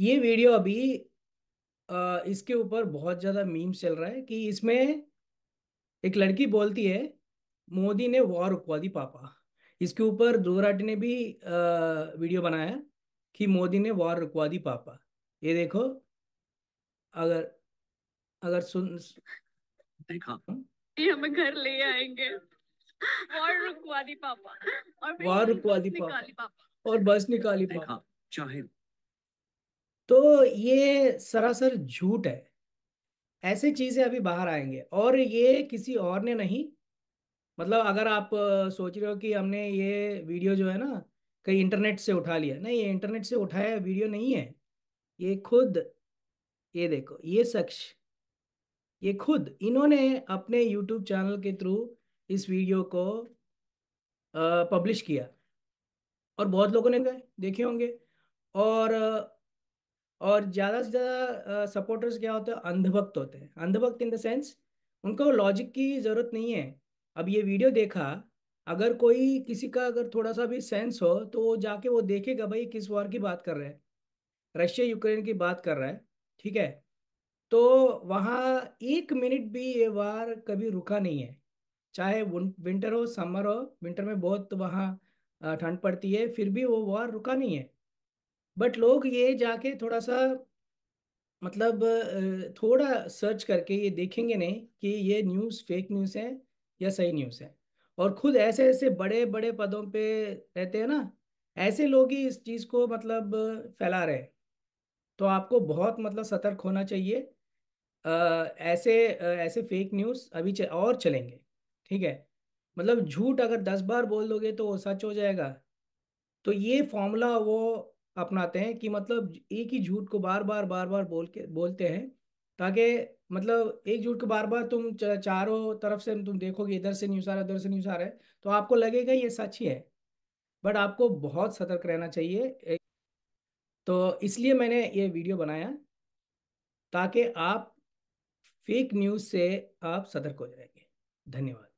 ये वीडियो अभी आ, इसके ऊपर बहुत ज़्यादा मीम्स चल रहा है कि इसमें एक लड़की बोलती है मोदी ने वॉर रुकवा दी पापा इसके ऊपर ध्रुवराटी ने भी आ, वीडियो बनाया कि मोदी ने वॉर रुकवा दी पापा ये देखो अगर अगर सुन देखा ये हमें घर ले आएंगे वॉर रुकवा दी पापा और वॉर रुकवा दी पापा और बस निकाली पापा चाहे तो ये सरासर झूठ है ऐसे चीज़ें अभी बाहर आएंगे और ये किसी और ने नहीं मतलब अगर आप सोच रहे हो कि हमने ये वीडियो जो है ना कहीं इंटरनेट से उठा लिया नहीं ये इंटरनेट से उठाया वीडियो नहीं है ये खुद ये देखो ये शख्स ये खुद इन्होंने अपने यूट्यूब चैनल के थ्रू इस वीडियो को पब्लिश किया और बहुत लोगों ने गए देखे होंगे और और ज़्यादा से ज़्यादा सपोर्टर्स क्या होते हैं अंधभक्त होते हैं अंधभक्त इन द सेंस उनको लॉजिक की ज़रूरत नहीं है अब ये वीडियो देखा अगर कोई किसी का अगर थोड़ा सा भी सेंस हो तो वो जाके वो देखेगा भाई किस वॉर की बात कर रहे हैं रशिया यूक्रेन की बात कर रहा है ठीक है तो वहाँ एक मिनट भी ये वार कभी रुका नहीं है चाहे विंटर हो समर हो विंटर में बहुत वहाँ ठंड पड़ती है फिर भी वो वार रुका नहीं है बट लोग ये जाके थोड़ा सा मतलब थोड़ा सर्च करके ये देखेंगे नहीं कि ये न्यूज़ फेक न्यूज़ है या सही न्यूज़ है और खुद ऐसे ऐसे बड़े बड़े पदों पे रहते हैं ना ऐसे लोग ही इस चीज़ को मतलब फैला रहे हैं तो आपको बहुत मतलब सतर्क होना चाहिए आ, ऐसे ऐसे फेक न्यूज़ अभी चल, और चलेंगे ठीक है मतलब झूठ अगर दस बार बोल दोगे तो वो सच हो जाएगा तो ये फॉर्मूला वो अपनाते हैं कि मतलब एक ही झूठ को बार बार बार बार बोल के बोलते हैं ताकि मतलब एक झूठ को बार बार तुम चारों तरफ से तुम देखोगे इधर से न्यूज़ आ रहा है उधर से न्यूज़ आ रहा है तो आपको लगेगा ये सच ही है बट आपको बहुत सतर्क रहना चाहिए तो इसलिए मैंने ये वीडियो बनाया ताकि आप फेक न्यूज़ से आप सतर्क हो जाएंगे धन्यवाद